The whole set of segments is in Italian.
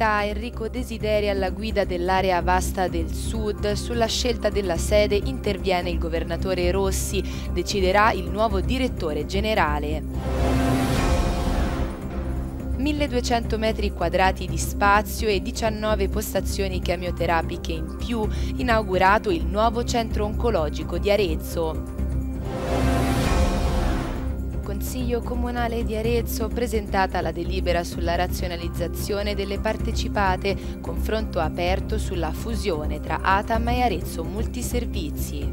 novità Enrico Desideri alla guida dell'area vasta del sud. Sulla scelta della sede interviene il governatore Rossi, deciderà il nuovo direttore generale. 1200 metri quadrati di spazio e 19 postazioni chemioterapiche in più, inaugurato il nuovo centro oncologico di Arezzo. Consiglio Comunale di Arezzo presentata la delibera sulla razionalizzazione delle partecipate, confronto aperto sulla fusione tra Atam e Arezzo Multiservizi.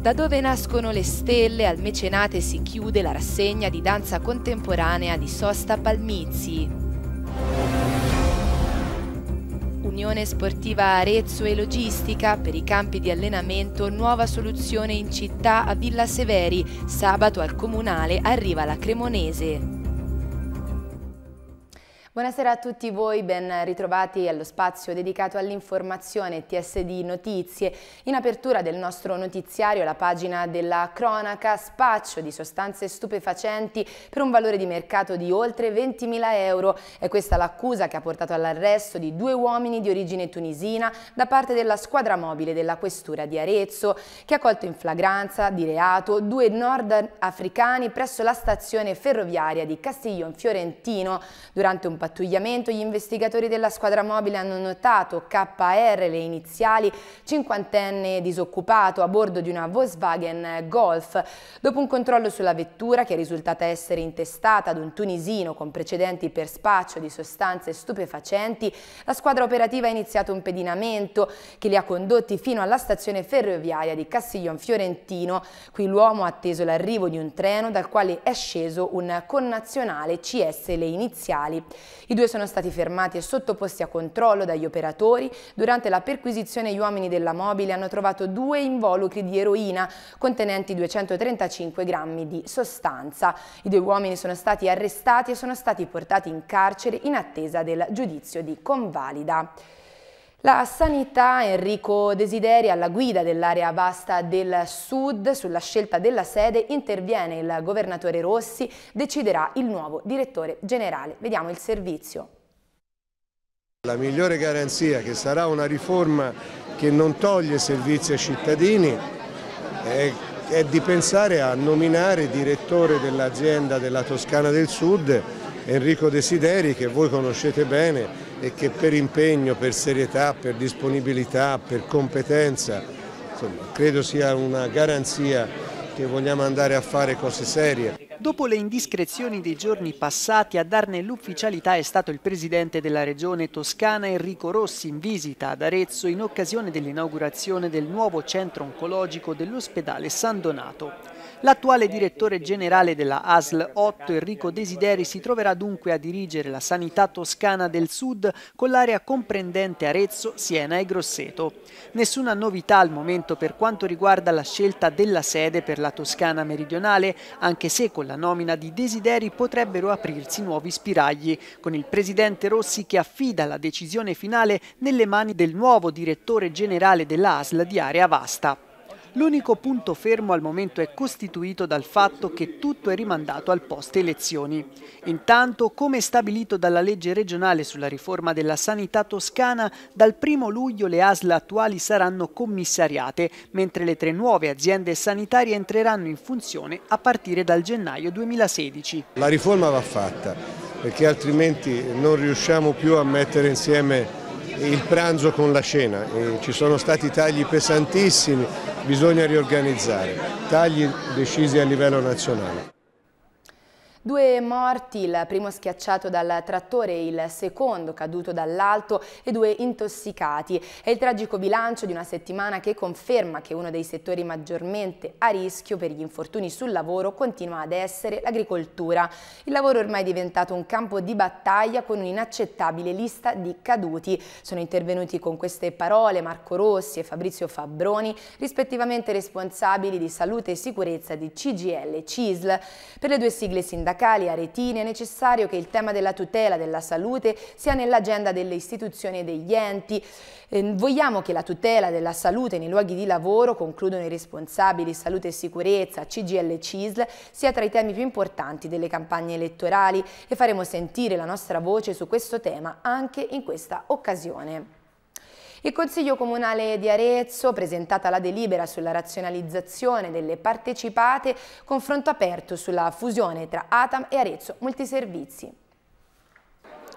Da dove nascono le stelle al mecenate si chiude la rassegna di danza contemporanea di Sosta Palmizzi. Unione Sportiva Arezzo e Logistica per i campi di allenamento nuova soluzione in città a Villa Severi. Sabato al Comunale arriva la Cremonese. Buonasera a tutti voi, ben ritrovati allo spazio dedicato all'informazione TSD Notizie. In apertura del nostro notiziario la pagina della cronaca spaccio di sostanze stupefacenti per un valore di mercato di oltre 20.000 euro. È questa l'accusa che ha portato all'arresto di due uomini di origine tunisina da parte della squadra mobile della questura di Arezzo che ha colto in flagranza di reato due nordafricani presso la stazione ferroviaria di Castiglion Fiorentino durante un pattugliamento gli investigatori della squadra mobile hanno notato KR, le iniziali, cinquantenne disoccupato a bordo di una Volkswagen Golf. Dopo un controllo sulla vettura che è risultata essere intestata ad un tunisino con precedenti per spaccio di sostanze stupefacenti, la squadra operativa ha iniziato un pedinamento che li ha condotti fino alla stazione ferroviaria di Castiglion Fiorentino. Qui l'uomo ha atteso l'arrivo di un treno dal quale è sceso un connazionale CS le iniziali. I due sono stati fermati e sottoposti a controllo dagli operatori. Durante la perquisizione gli uomini della mobile hanno trovato due involucri di eroina contenenti 235 grammi di sostanza. I due uomini sono stati arrestati e sono stati portati in carcere in attesa del giudizio di convalida. La sanità Enrico Desideri alla guida dell'area vasta del sud sulla scelta della sede interviene il governatore Rossi, deciderà il nuovo direttore generale. Vediamo il servizio. La migliore garanzia che sarà una riforma che non toglie servizi ai cittadini è, è di pensare a nominare direttore dell'azienda della Toscana del Sud Enrico Desideri che voi conoscete bene e che per impegno, per serietà, per disponibilità, per competenza, insomma, credo sia una garanzia che vogliamo andare a fare cose serie. Dopo le indiscrezioni dei giorni passati, a darne l'ufficialità è stato il presidente della regione toscana Enrico Rossi in visita ad Arezzo in occasione dell'inaugurazione del nuovo centro oncologico dell'ospedale San Donato. L'attuale direttore generale della ASL 8, Enrico Desideri, si troverà dunque a dirigere la sanità toscana del sud con l'area comprendente Arezzo, Siena e Grosseto. Nessuna novità al momento per quanto riguarda la scelta della sede per la Toscana meridionale, anche se con la nomina di Desideri potrebbero aprirsi nuovi spiragli, con il presidente Rossi che affida la decisione finale nelle mani del nuovo direttore generale della ASL di area vasta. L'unico punto fermo al momento è costituito dal fatto che tutto è rimandato al post elezioni. Intanto, come stabilito dalla legge regionale sulla riforma della sanità toscana, dal 1 luglio le ASL attuali saranno commissariate, mentre le tre nuove aziende sanitarie entreranno in funzione a partire dal gennaio 2016. La riforma va fatta perché altrimenti non riusciamo più a mettere insieme il pranzo con la cena, ci sono stati tagli pesantissimi, bisogna riorganizzare, tagli decisi a livello nazionale. Due morti, il primo schiacciato dal trattore, e il secondo caduto dall'alto e due intossicati. È il tragico bilancio di una settimana che conferma che uno dei settori maggiormente a rischio per gli infortuni sul lavoro continua ad essere l'agricoltura. Il lavoro ormai è diventato un campo di battaglia con un'inaccettabile lista di caduti. Sono intervenuti con queste parole Marco Rossi e Fabrizio Fabbroni, rispettivamente responsabili di salute e sicurezza di CGL e CISL. Per le due sigle sindacali sindacali aretine è necessario che il tema della tutela della salute sia nell'agenda delle istituzioni e degli enti. Eh, vogliamo che la tutela della salute nei luoghi di lavoro, concludono i responsabili salute e sicurezza, CGL e CISL, sia tra i temi più importanti delle campagne elettorali e faremo sentire la nostra voce su questo tema anche in questa occasione. Il Consiglio Comunale di Arezzo, presentata la delibera sulla razionalizzazione delle partecipate, confronto aperto sulla fusione tra Atam e Arezzo Multiservizi.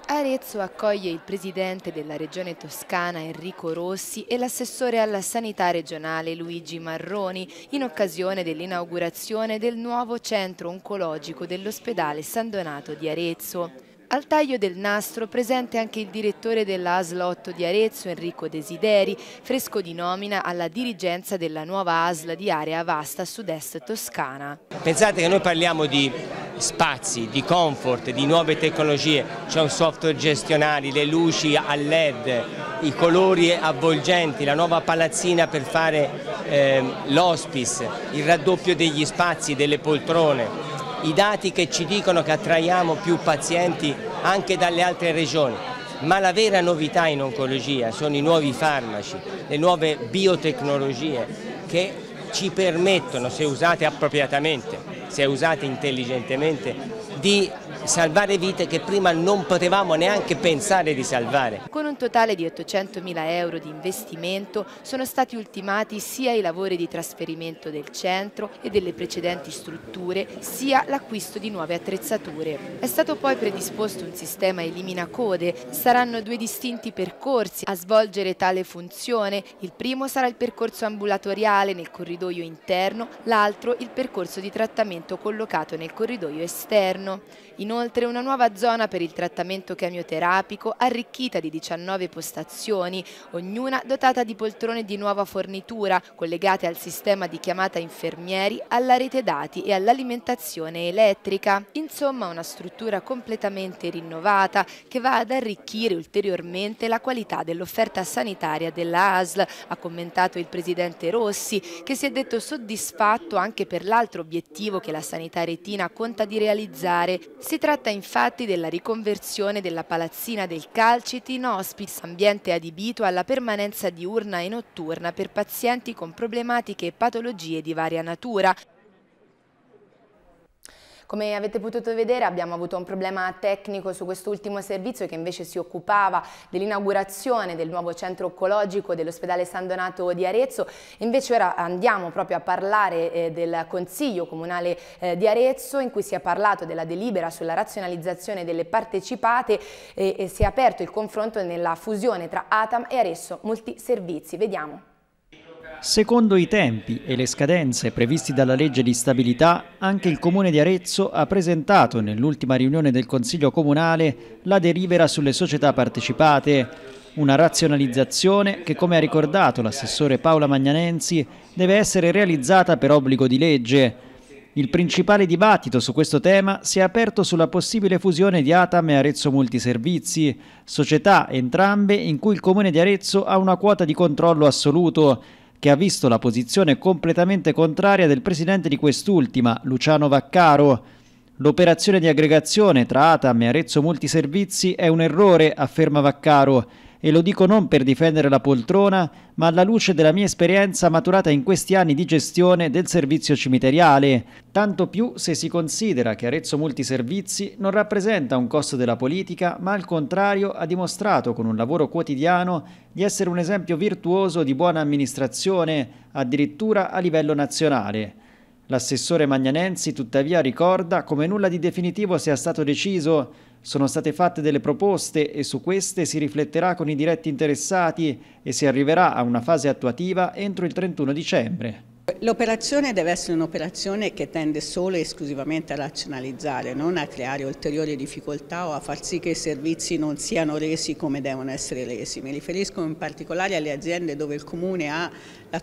Arezzo accoglie il presidente della regione toscana Enrico Rossi e l'assessore alla sanità regionale Luigi Marroni in occasione dell'inaugurazione del nuovo centro oncologico dell'ospedale San Donato di Arezzo. Al taglio del nastro presente anche il direttore della ASL di Arezzo, Enrico Desideri, fresco di nomina alla dirigenza della nuova ASL di area vasta sud-est toscana. Pensate che noi parliamo di spazi, di comfort, di nuove tecnologie, c'è un software gestionale, le luci a led, i colori avvolgenti, la nuova palazzina per fare eh, l'hospice, il raddoppio degli spazi, delle poltrone i dati che ci dicono che attraiamo più pazienti anche dalle altre regioni, ma la vera novità in oncologia sono i nuovi farmaci, le nuove biotecnologie che ci permettono, se usate appropriatamente, se usate intelligentemente, di salvare vite che prima non potevamo neanche pensare di salvare. Con un totale di 800 mila euro di investimento sono stati ultimati sia i lavori di trasferimento del centro e delle precedenti strutture, sia l'acquisto di nuove attrezzature. È stato poi predisposto un sistema elimina code, saranno due distinti percorsi a svolgere tale funzione, il primo sarà il percorso ambulatoriale nel corridoio interno, l'altro il percorso di trattamento collocato nel corridoio esterno. Inoltre inoltre una nuova zona per il trattamento chemioterapico arricchita di 19 postazioni, ognuna dotata di poltrone di nuova fornitura collegate al sistema di chiamata infermieri, alla rete dati e all'alimentazione elettrica. Insomma una struttura completamente rinnovata che va ad arricchire ulteriormente la qualità dell'offerta sanitaria della ASL, ha commentato il presidente Rossi che si è detto soddisfatto anche per l'altro obiettivo che la sanità retina conta di realizzare. Si tratta infatti della riconversione della palazzina del Calciti in hospice, ambiente adibito alla permanenza diurna e notturna per pazienti con problematiche e patologie di varia natura, come avete potuto vedere abbiamo avuto un problema tecnico su quest'ultimo servizio che invece si occupava dell'inaugurazione del nuovo centro oncologico dell'ospedale San Donato di Arezzo. Invece ora andiamo proprio a parlare eh, del Consiglio Comunale eh, di Arezzo in cui si è parlato della delibera sulla razionalizzazione delle partecipate e, eh, e si è aperto il confronto nella fusione tra Atam e Arezzo Multiservizi. Vediamo. Secondo i tempi e le scadenze previsti dalla legge di stabilità, anche il Comune di Arezzo ha presentato nell'ultima riunione del Consiglio Comunale la delibera sulle società partecipate, una razionalizzazione che, come ha ricordato l'assessore Paola Magnanensi, deve essere realizzata per obbligo di legge. Il principale dibattito su questo tema si è aperto sulla possibile fusione di Atam e Arezzo Multiservizi, società entrambe in cui il Comune di Arezzo ha una quota di controllo assoluto, che ha visto la posizione completamente contraria del presidente di quest'ultima, Luciano Vaccaro. L'operazione di aggregazione tra Atam e Arezzo Multiservizi è un errore, afferma Vaccaro e lo dico non per difendere la poltrona, ma alla luce della mia esperienza maturata in questi anni di gestione del servizio cimiteriale, tanto più se si considera che Arezzo Multiservizi non rappresenta un costo della politica, ma al contrario ha dimostrato con un lavoro quotidiano di essere un esempio virtuoso di buona amministrazione, addirittura a livello nazionale. L'assessore Magnanensi tuttavia ricorda come nulla di definitivo sia stato deciso sono state fatte delle proposte e su queste si rifletterà con i diretti interessati e si arriverà a una fase attuativa entro il 31 dicembre. L'operazione deve essere un'operazione che tende solo e esclusivamente a razionalizzare, non a creare ulteriori difficoltà o a far sì che i servizi non siano resi come devono essere resi. Mi riferisco in particolare alle aziende dove il Comune ha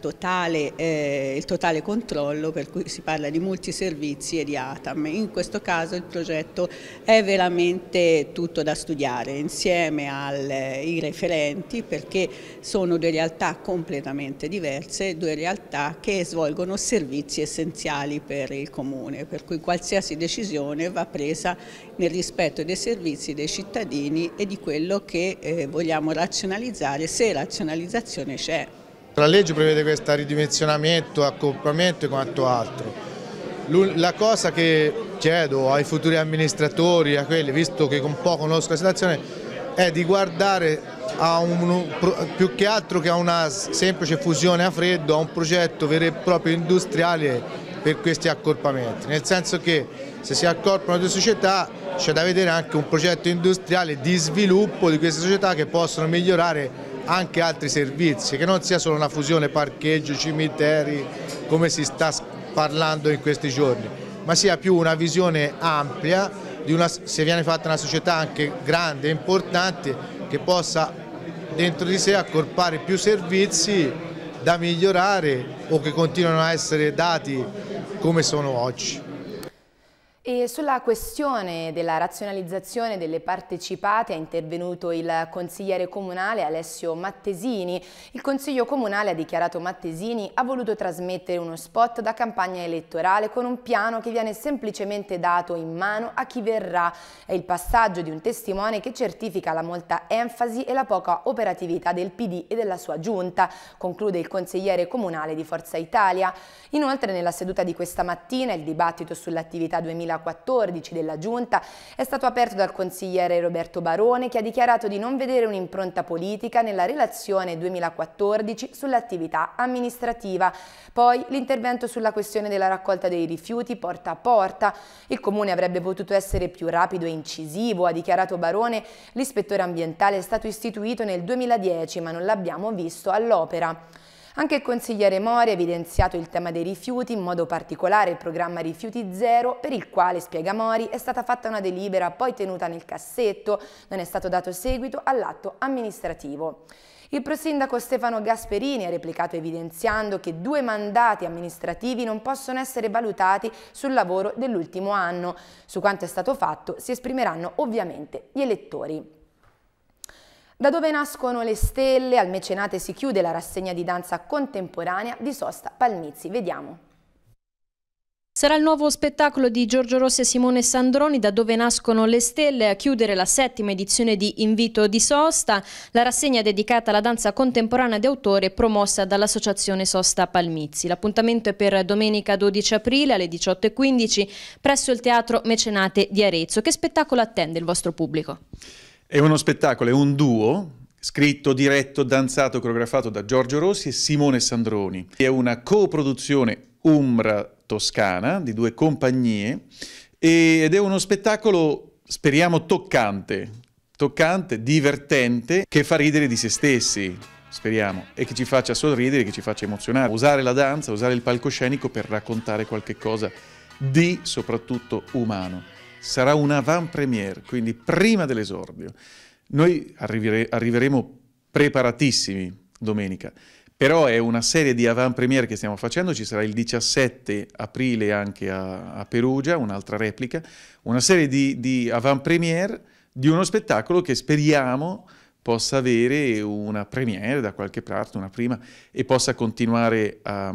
totale, eh, il totale controllo, per cui si parla di multiservizi e di ATAM. In questo caso il progetto è veramente tutto da studiare insieme ai eh, referenti perché sono due realtà completamente diverse, due realtà che svolgono servizi essenziali per il Comune, per cui qualsiasi decisione va presa nel rispetto dei servizi dei cittadini e di quello che eh, vogliamo razionalizzare, se razionalizzazione c'è. La legge prevede questo ridimensionamento, accompagnamento e quanto altro. La cosa che chiedo ai futuri amministratori, a quelli, visto che un po' conosco la situazione, è di guardare un, più che altro che a una semplice fusione a freddo, a un progetto vero e proprio industriale per questi accorpamenti, nel senso che se si accorpano due società c'è da vedere anche un progetto industriale di sviluppo di queste società che possono migliorare anche altri servizi, che non sia solo una fusione parcheggio, cimiteri, come si sta parlando in questi giorni, ma sia più una visione ampia una, se viene fatta una società anche grande e importante che possa dentro di sé accorpare più servizi da migliorare o che continuano a essere dati come sono oggi. E sulla questione della razionalizzazione delle partecipate è intervenuto il consigliere comunale Alessio Mattesini. Il consiglio comunale ha dichiarato Mattesini ha voluto trasmettere uno spot da campagna elettorale con un piano che viene semplicemente dato in mano a chi verrà. È il passaggio di un testimone che certifica la molta enfasi e la poca operatività del PD e della sua giunta, conclude il consigliere comunale di Forza Italia. Inoltre nella seduta di questa mattina il dibattito sull'attività 2020 2014 della Giunta è stato aperto dal consigliere Roberto Barone che ha dichiarato di non vedere un'impronta politica nella relazione 2014 sull'attività amministrativa. Poi l'intervento sulla questione della raccolta dei rifiuti porta a porta. Il comune avrebbe potuto essere più rapido e incisivo, ha dichiarato Barone. L'ispettore ambientale è stato istituito nel 2010 ma non l'abbiamo visto all'opera. Anche il consigliere Mori ha evidenziato il tema dei rifiuti, in modo particolare il programma Rifiuti Zero, per il quale, spiega Mori, è stata fatta una delibera poi tenuta nel cassetto, non è stato dato seguito all'atto amministrativo. Il prosindaco Stefano Gasperini ha replicato evidenziando che due mandati amministrativi non possono essere valutati sul lavoro dell'ultimo anno. Su quanto è stato fatto si esprimeranno ovviamente gli elettori. Da dove nascono le stelle, al mecenate si chiude la rassegna di danza contemporanea di Sosta Palmizi. Vediamo. Sarà il nuovo spettacolo di Giorgio Rossi e Simone Sandroni da dove nascono le stelle a chiudere la settima edizione di Invito di Sosta, la rassegna dedicata alla danza contemporanea di autore promossa dall'associazione Sosta Palmizi. L'appuntamento è per domenica 12 aprile alle 18.15 presso il Teatro Mecenate di Arezzo. Che spettacolo attende il vostro pubblico? È uno spettacolo, è un duo scritto, diretto, danzato, coreografato da Giorgio Rossi e Simone Sandroni. È una coproduzione Umbra Toscana di due compagnie ed è uno spettacolo, speriamo, toccante, toccante, divertente, che fa ridere di se stessi speriamo, e che ci faccia sorridere, che ci faccia emozionare. Usare la danza, usare il palcoscenico per raccontare qualche cosa di soprattutto umano sarà un avant premiere quindi prima dell'esordio. Noi arrivere, arriveremo preparatissimi domenica, però è una serie di avant-premiere che stiamo facendo, ci sarà il 17 aprile anche a, a Perugia, un'altra replica, una serie di, di avant-premiere di uno spettacolo che speriamo possa avere una premiere da qualche parte, una prima, e possa continuare a,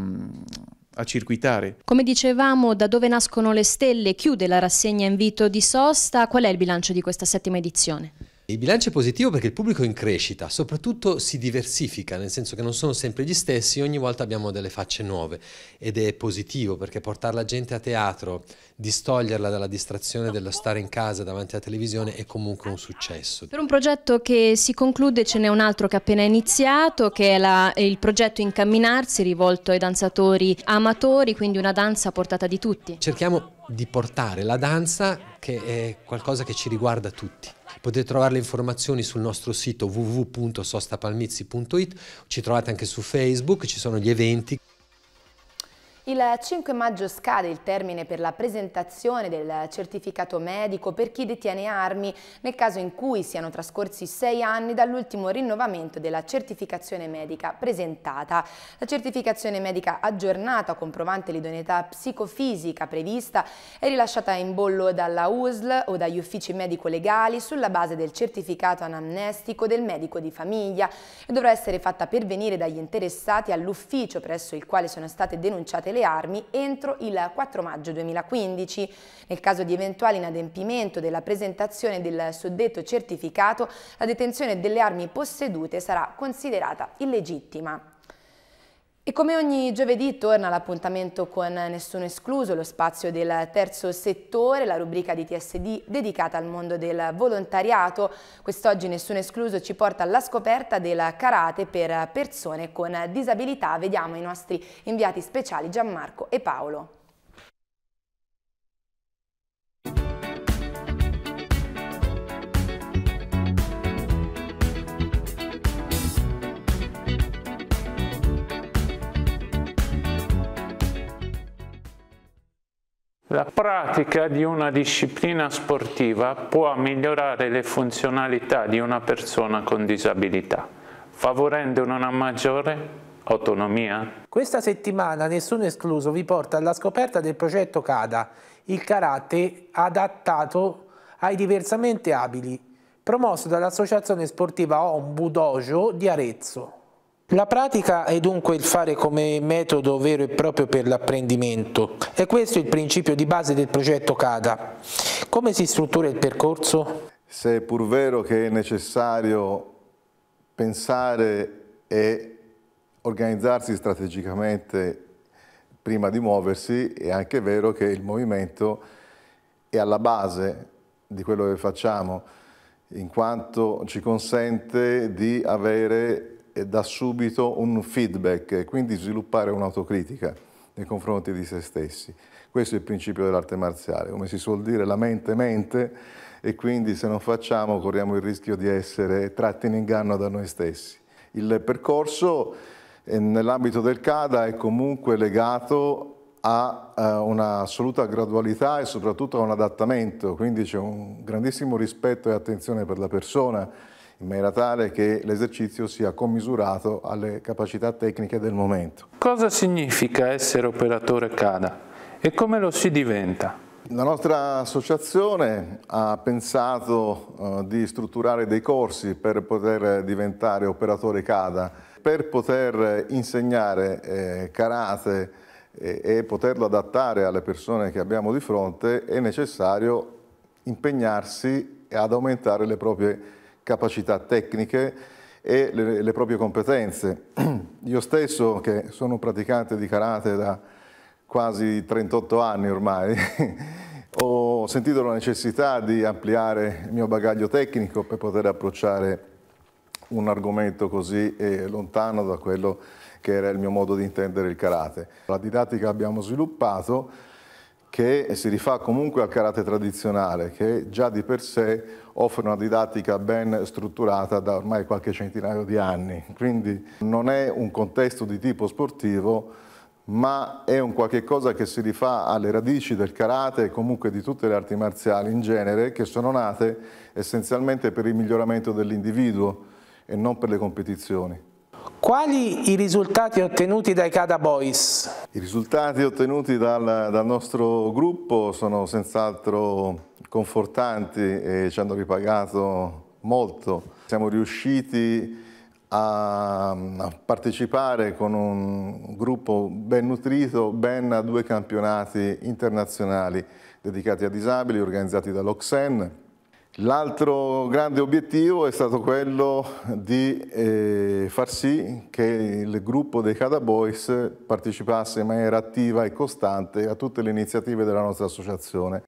a circuitare. Come dicevamo, da dove nascono le stelle chiude la rassegna invito di sosta. Qual è il bilancio di questa settima edizione? Il bilancio è positivo perché il pubblico è in crescita, soprattutto si diversifica, nel senso che non sono sempre gli stessi, ogni volta abbiamo delle facce nuove ed è positivo perché portare la gente a teatro, distoglierla dalla distrazione dello stare in casa davanti alla televisione è comunque un successo. Per un progetto che si conclude ce n'è un altro che è appena iniziato, che è, la, il progetto Incamminarsi rivolto ai danzatori amatori, quindi una danza a portata di tutti. Cerchiamo di portare la danza che è qualcosa che ci riguarda tutti. Potete trovare le informazioni sul nostro sito www.sostapalmizzi.it, ci trovate anche su Facebook, ci sono gli eventi. Il 5 maggio scade il termine per la presentazione del certificato medico per chi detiene armi nel caso in cui siano trascorsi sei anni dall'ultimo rinnovamento della certificazione medica presentata. La certificazione medica aggiornata comprovante l'idoneità psicofisica prevista è rilasciata in bollo dalla USL o dagli uffici medico-legali sulla base del certificato anamnestico del medico di famiglia e dovrà essere fatta pervenire dagli interessati all'ufficio presso il quale sono state denunciate le le armi entro il 4 maggio 2015. Nel caso di eventuale inadempimento della presentazione del suddetto certificato, la detenzione delle armi possedute sarà considerata illegittima. E come ogni giovedì torna l'appuntamento con Nessuno Escluso, lo spazio del terzo settore, la rubrica di TSD dedicata al mondo del volontariato. Quest'oggi Nessuno Escluso ci porta alla scoperta del karate per persone con disabilità. Vediamo i nostri inviati speciali Gianmarco e Paolo. La pratica di una disciplina sportiva può migliorare le funzionalità di una persona con disabilità, favorendo una maggiore autonomia. Questa settimana Nessuno Escluso vi porta alla scoperta del progetto CADA, il karate adattato ai diversamente abili, promosso dall'associazione sportiva Ombu Dojo di Arezzo. La pratica è dunque il fare come metodo vero e proprio per l'apprendimento e questo è il principio di base del progetto CADA. Come si struttura il percorso? Se è pur vero che è necessario pensare e organizzarsi strategicamente prima di muoversi, è anche vero che il movimento è alla base di quello che facciamo, in quanto ci consente di avere da subito un feedback e quindi sviluppare un'autocritica nei confronti di se stessi. Questo è il principio dell'arte marziale, come si suol dire la mente mente e quindi se non facciamo corriamo il rischio di essere tratti in inganno da noi stessi. Il percorso eh, nell'ambito del CADA è comunque legato a eh, un'assoluta gradualità e soprattutto a un adattamento, quindi c'è un grandissimo rispetto e attenzione per la persona in maniera tale che l'esercizio sia commisurato alle capacità tecniche del momento. Cosa significa essere operatore CADA e come lo si diventa? La nostra associazione ha pensato eh, di strutturare dei corsi per poter diventare operatore CADA, per poter insegnare eh, karate e, e poterlo adattare alle persone che abbiamo di fronte è necessario impegnarsi ad aumentare le proprie capacità tecniche e le, le proprie competenze. Io stesso, che sono un praticante di karate da quasi 38 anni ormai, ho sentito la necessità di ampliare il mio bagaglio tecnico per poter approcciare un argomento così eh, lontano da quello che era il mio modo di intendere il karate. La didattica che abbiamo sviluppato che si rifà comunque al karate tradizionale, che già di per sé offre una didattica ben strutturata da ormai qualche centinaio di anni. Quindi non è un contesto di tipo sportivo, ma è un qualche cosa che si rifà alle radici del karate e comunque di tutte le arti marziali in genere, che sono nate essenzialmente per il miglioramento dell'individuo e non per le competizioni. Quali i risultati ottenuti dai Cada Boys? I risultati ottenuti dal, dal nostro gruppo sono senz'altro confortanti e ci hanno ripagato molto. Siamo riusciti a, a partecipare con un gruppo ben nutrito ben a due campionati internazionali dedicati a disabili organizzati dall'Oxen L'altro grande obiettivo è stato quello di eh, far sì che il gruppo dei Cada Boys partecipasse in maniera attiva e costante a tutte le iniziative della nostra associazione.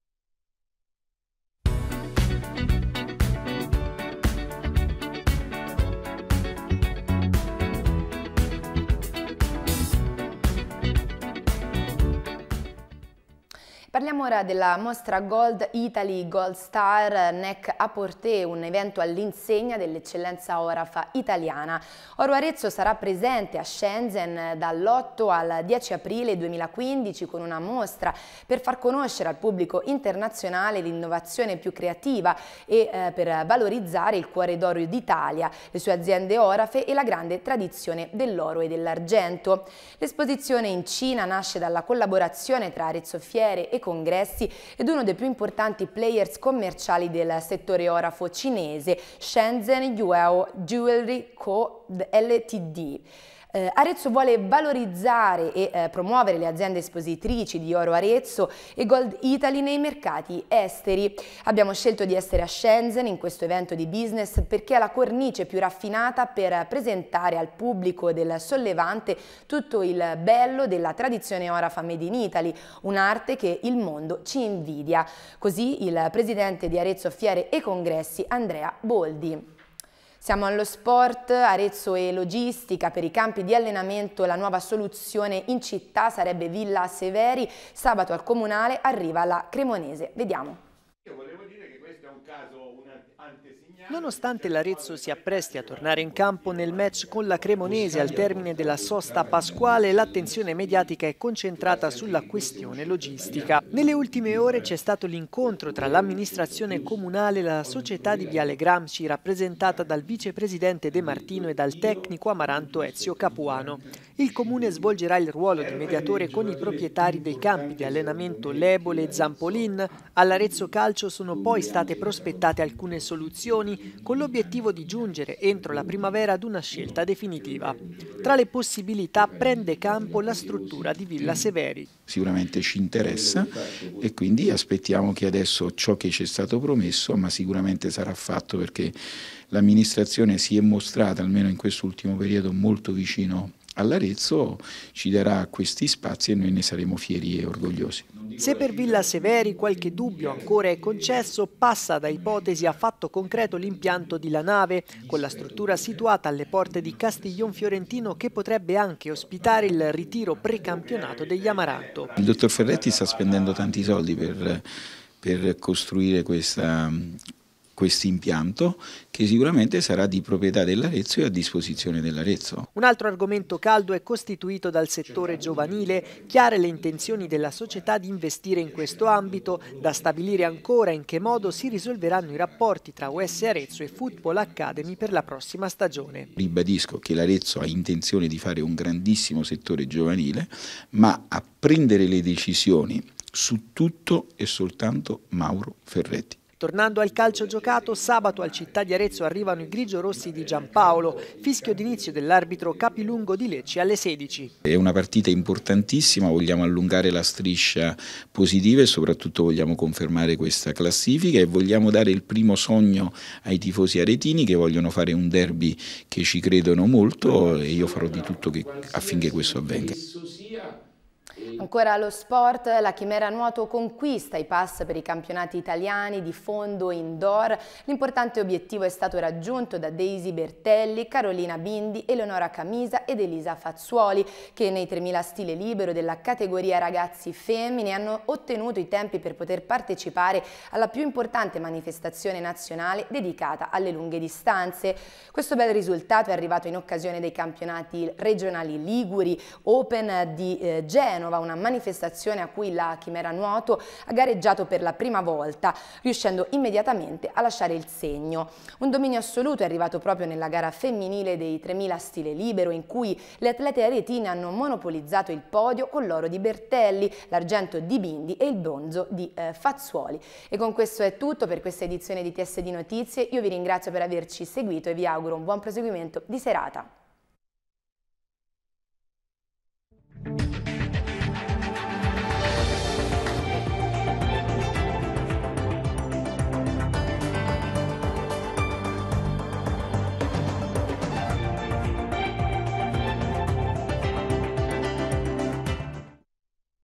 Parliamo ora della mostra Gold Italy Gold Star NEC a un evento all'insegna dell'eccellenza orafa italiana. Oro Arezzo sarà presente a Shenzhen dall'8 al 10 aprile 2015 con una mostra per far conoscere al pubblico internazionale l'innovazione più creativa e eh, per valorizzare il cuore d'oro d'Italia, le sue aziende orafe e la grande tradizione dell'oro e dell'argento. L'esposizione in Cina nasce dalla collaborazione tra Arezzo Fiere e congressi ed uno dei più importanti players commerciali del settore orafo cinese, Shenzhen Yueo Jewelry Co. Ltd. Eh, Arezzo vuole valorizzare e eh, promuovere le aziende espositrici di Oro Arezzo e Gold Italy nei mercati esteri. Abbiamo scelto di essere a Shenzhen in questo evento di business perché è la cornice più raffinata per presentare al pubblico del sollevante tutto il bello della tradizione Orafa Made in Italy, un'arte che il mondo ci invidia. Così il presidente di Arezzo Fiere e Congressi Andrea Boldi. Siamo allo sport, Arezzo e logistica, per i campi di allenamento la nuova soluzione in città sarebbe Villa Severi, sabato al Comunale arriva la Cremonese, vediamo. Nonostante l'Arezzo si appresti a tornare in campo nel match con la Cremonese al termine della sosta pasquale, l'attenzione mediatica è concentrata sulla questione logistica. Nelle ultime ore c'è stato l'incontro tra l'amministrazione comunale e la società di Viale Gramsci, rappresentata dal vicepresidente De Martino e dal tecnico Amaranto Ezio Capuano. Il comune svolgerà il ruolo di mediatore con i proprietari dei campi di allenamento Lebole e Zampolin. All'Arezzo Calcio sono poi state prospettate alcune soluzioni con l'obiettivo di giungere entro la primavera ad una scelta definitiva. Tra le possibilità prende campo la struttura di Villa Severi. Sicuramente ci interessa e quindi aspettiamo che adesso ciò che ci è stato promesso, ma sicuramente sarà fatto perché l'amministrazione si è mostrata, almeno in quest'ultimo periodo, molto vicino all'Arezzo, ci darà questi spazi e noi ne saremo fieri e orgogliosi. Se per Villa Severi qualche dubbio ancora è concesso, passa da ipotesi a fatto concreto l'impianto di La Nave, con la struttura situata alle porte di Castiglion Fiorentino che potrebbe anche ospitare il ritiro precampionato degli Amaranto. Il dottor Ferretti sta spendendo tanti soldi per per costruire questa, questo impianto che sicuramente sarà di proprietà dell'Arezzo e a disposizione dell'Arezzo. Un altro argomento caldo è costituito dal settore giovanile, chiare le intenzioni della società di investire in questo ambito, da stabilire ancora in che modo si risolveranno i rapporti tra US Arezzo e Football Academy per la prossima stagione. Ribadisco che l'Arezzo ha intenzione di fare un grandissimo settore giovanile, ma a prendere le decisioni su tutto è soltanto Mauro Ferretti. Tornando al calcio giocato, sabato al Città di Arezzo arrivano i grigio-rossi di Giampaolo, fischio d'inizio dell'arbitro Capilungo di Lecce alle 16. È una partita importantissima, vogliamo allungare la striscia positiva e soprattutto vogliamo confermare questa classifica e vogliamo dare il primo sogno ai tifosi aretini che vogliono fare un derby che ci credono molto e io farò di tutto che, affinché questo avvenga. Ancora lo sport, la Chimera Nuoto conquista i pass per i campionati italiani di fondo indoor. L'importante obiettivo è stato raggiunto da Daisy Bertelli, Carolina Bindi, Eleonora Camisa ed Elisa Fazzuoli, che nei 3000 stile libero della categoria ragazzi femmine hanno ottenuto i tempi per poter partecipare alla più importante manifestazione nazionale dedicata alle lunghe distanze. Questo bel risultato è arrivato in occasione dei campionati regionali Liguri, Open di eh, Genova, una manifestazione a cui la Chimera Nuoto ha gareggiato per la prima volta, riuscendo immediatamente a lasciare il segno. Un dominio assoluto è arrivato proprio nella gara femminile dei 3.000 stile libero, in cui le atlete aretine hanno monopolizzato il podio con l'oro di Bertelli, l'argento di Bindi e il bronzo di eh, Fazzuoli. E con questo è tutto per questa edizione di TSD Notizie. Io vi ringrazio per averci seguito e vi auguro un buon proseguimento di serata.